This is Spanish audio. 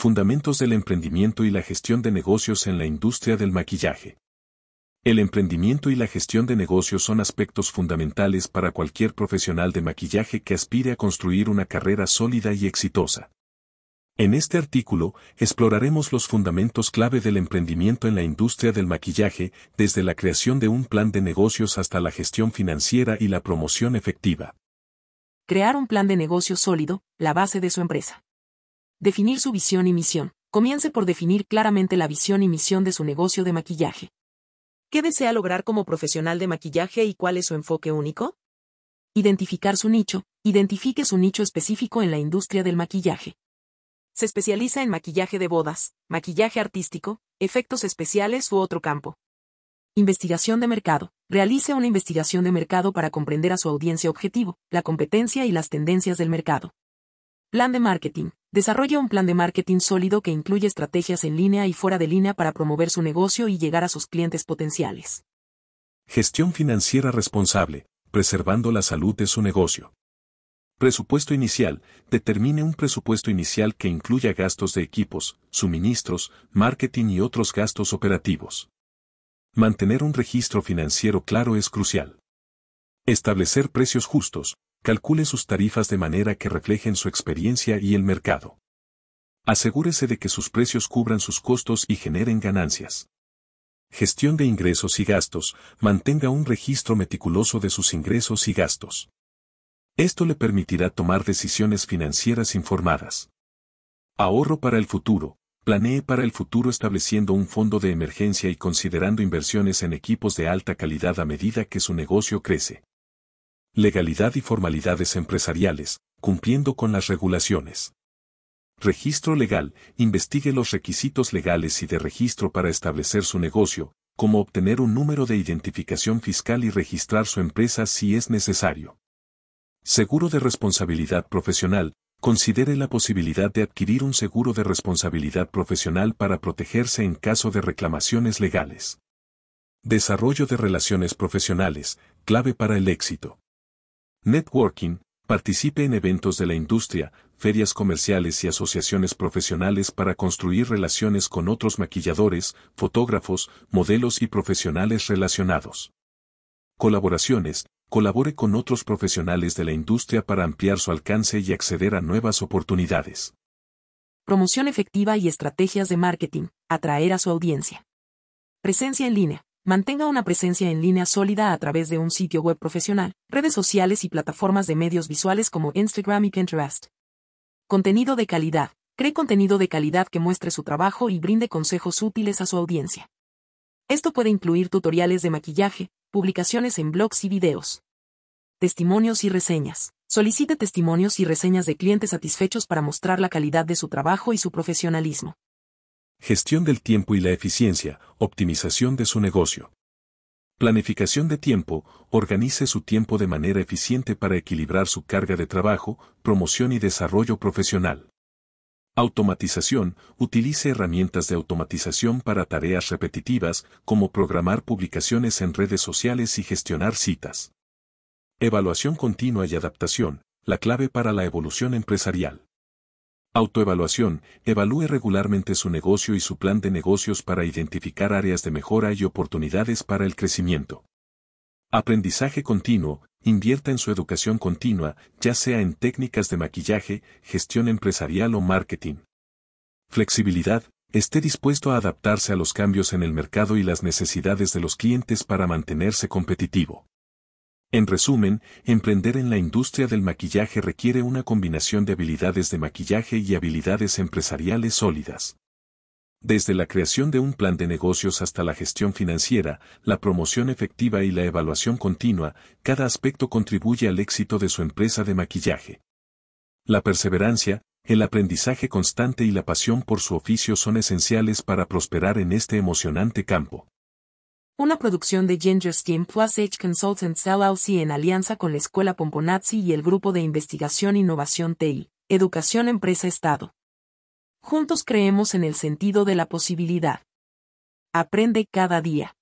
Fundamentos del emprendimiento y la gestión de negocios en la industria del maquillaje. El emprendimiento y la gestión de negocios son aspectos fundamentales para cualquier profesional de maquillaje que aspire a construir una carrera sólida y exitosa. En este artículo, exploraremos los fundamentos clave del emprendimiento en la industria del maquillaje, desde la creación de un plan de negocios hasta la gestión financiera y la promoción efectiva. Crear un plan de negocios sólido, la base de su empresa. Definir su visión y misión. Comience por definir claramente la visión y misión de su negocio de maquillaje. ¿Qué desea lograr como profesional de maquillaje y cuál es su enfoque único? Identificar su nicho. Identifique su nicho específico en la industria del maquillaje. Se especializa en maquillaje de bodas, maquillaje artístico, efectos especiales u otro campo. Investigación de mercado. Realice una investigación de mercado para comprender a su audiencia objetivo, la competencia y las tendencias del mercado. Plan de marketing. Desarrolla un plan de marketing sólido que incluye estrategias en línea y fuera de línea para promover su negocio y llegar a sus clientes potenciales. Gestión financiera responsable, preservando la salud de su negocio. Presupuesto inicial. Determine un presupuesto inicial que incluya gastos de equipos, suministros, marketing y otros gastos operativos. Mantener un registro financiero claro es crucial. Establecer precios justos, calcule sus tarifas de manera que reflejen su experiencia y el mercado. Asegúrese de que sus precios cubran sus costos y generen ganancias. Gestión de ingresos y gastos. Mantenga un registro meticuloso de sus ingresos y gastos. Esto le permitirá tomar decisiones financieras informadas. Ahorro para el futuro. Planee para el futuro estableciendo un fondo de emergencia y considerando inversiones en equipos de alta calidad a medida que su negocio crece. Legalidad y formalidades empresariales, cumpliendo con las regulaciones. Registro legal, investigue los requisitos legales y de registro para establecer su negocio, como obtener un número de identificación fiscal y registrar su empresa si es necesario. Seguro de responsabilidad profesional, considere la posibilidad de adquirir un seguro de responsabilidad profesional para protegerse en caso de reclamaciones legales. Desarrollo de relaciones profesionales, clave para el éxito. Networking, participe en eventos de la industria, ferias comerciales y asociaciones profesionales para construir relaciones con otros maquilladores, fotógrafos, modelos y profesionales relacionados. Colaboraciones, colabore con otros profesionales de la industria para ampliar su alcance y acceder a nuevas oportunidades. Promoción efectiva y estrategias de marketing, atraer a su audiencia. Presencia en línea mantenga una presencia en línea sólida a través de un sitio web profesional, redes sociales y plataformas de medios visuales como Instagram y Pinterest. Contenido de calidad. Cree contenido de calidad que muestre su trabajo y brinde consejos útiles a su audiencia. Esto puede incluir tutoriales de maquillaje, publicaciones en blogs y videos. Testimonios y reseñas. Solicite testimonios y reseñas de clientes satisfechos para mostrar la calidad de su trabajo y su profesionalismo gestión del tiempo y la eficiencia, optimización de su negocio. Planificación de tiempo, organice su tiempo de manera eficiente para equilibrar su carga de trabajo, promoción y desarrollo profesional. Automatización, utilice herramientas de automatización para tareas repetitivas, como programar publicaciones en redes sociales y gestionar citas. Evaluación continua y adaptación, la clave para la evolución empresarial. Autoevaluación. Evalúe regularmente su negocio y su plan de negocios para identificar áreas de mejora y oportunidades para el crecimiento. Aprendizaje continuo. Invierta en su educación continua, ya sea en técnicas de maquillaje, gestión empresarial o marketing. Flexibilidad. Esté dispuesto a adaptarse a los cambios en el mercado y las necesidades de los clientes para mantenerse competitivo. En resumen, emprender en la industria del maquillaje requiere una combinación de habilidades de maquillaje y habilidades empresariales sólidas. Desde la creación de un plan de negocios hasta la gestión financiera, la promoción efectiva y la evaluación continua, cada aspecto contribuye al éxito de su empresa de maquillaje. La perseverancia, el aprendizaje constante y la pasión por su oficio son esenciales para prosperar en este emocionante campo una producción de Ginger Steam Plus H Consultants LLC en alianza con la Escuela Pomponazzi y el Grupo de Investigación e Innovación TI, Educación Empresa Estado. Juntos creemos en el sentido de la posibilidad. Aprende cada día.